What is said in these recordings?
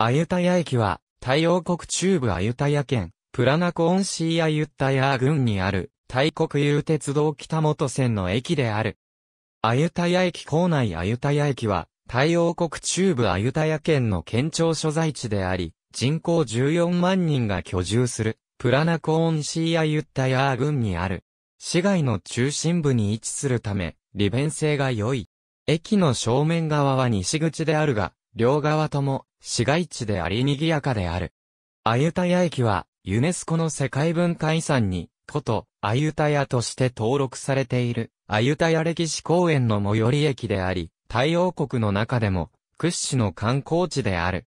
アユタヤ駅は、太陽国中部アユタヤ県、プラナコーンシーアユタヤー郡にある、タイ国有鉄道北本線の駅である。アユタヤ駅構内アユタヤ駅は、太陽国中部アユタヤ県の県庁所在地であり、人口14万人が居住する、プラナコーンシーアユタヤー郡にある。市街の中心部に位置するため、利便性が良い。駅の正面側は西口であるが、両側とも市街地であり賑やかである。アユタヤ駅はユネスコの世界文化遺産に、古都アユタヤとして登録されているアユタヤ歴史公園の最寄り駅であり、太陽国の中でも屈指の観光地である。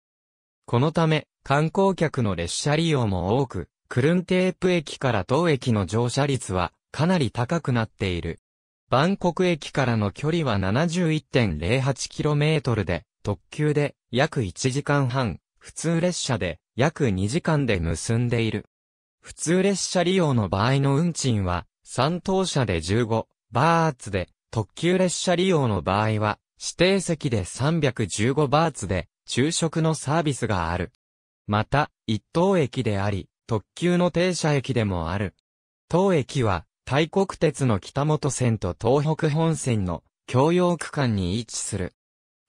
このため、観光客の列車利用も多く、クルンテープ駅から当駅の乗車率はかなり高くなっている。バンコク駅からの距離は 71.08km で、特急で約1時間半、普通列車で約2時間で結んでいる。普通列車利用の場合の運賃は、3等車で15バーツで、特急列車利用の場合は、指定席で315バーツで、昼食のサービスがある。また、一等駅であり、特急の停車駅でもある。当駅は、大国鉄の北本線と東北本線の共用区間に位置する。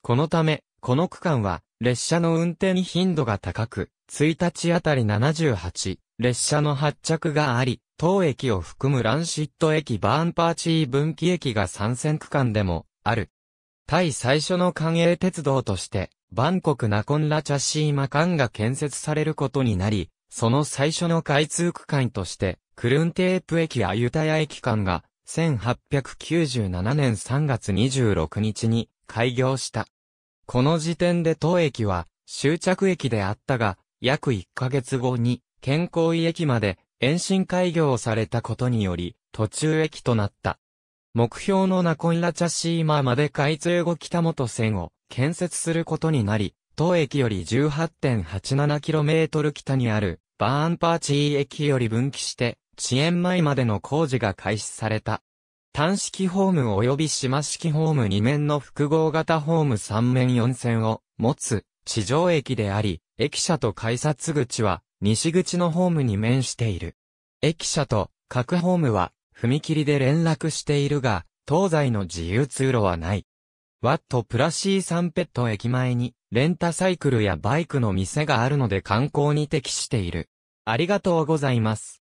このため、この区間は、列車の運転頻度が高く、1日あたり78、列車の発着があり、当駅を含むランシット駅バーンパーチー分岐駅が参戦区間でも、ある。タイ最初の官営鉄道として、バンコクナコンラチャシーマカンが建設されることになり、その最初の開通区間として、クルンテープ駅やユタヤ駅間が、1897年3月26日に開業した。この時点で当駅は終着駅であったが、約1ヶ月後に健康医駅まで延伸開業をされたことにより、途中駅となった。目標のナコンラチャシーマまで開通後北本線を建設することになり、当駅より 18.87km 北にあるバーンパーチー駅より分岐して、遅延前までの工事が開始された。単式ホーム及び島式ホーム2面の複合型ホーム3面4線を持つ地上駅であり、駅舎と改札口は西口のホームに面している。駅舎と各ホームは踏切で連絡しているが、東西の自由通路はない。ワットプラシーサンペット駅前にレンタサイクルやバイクの店があるので観光に適している。ありがとうございます。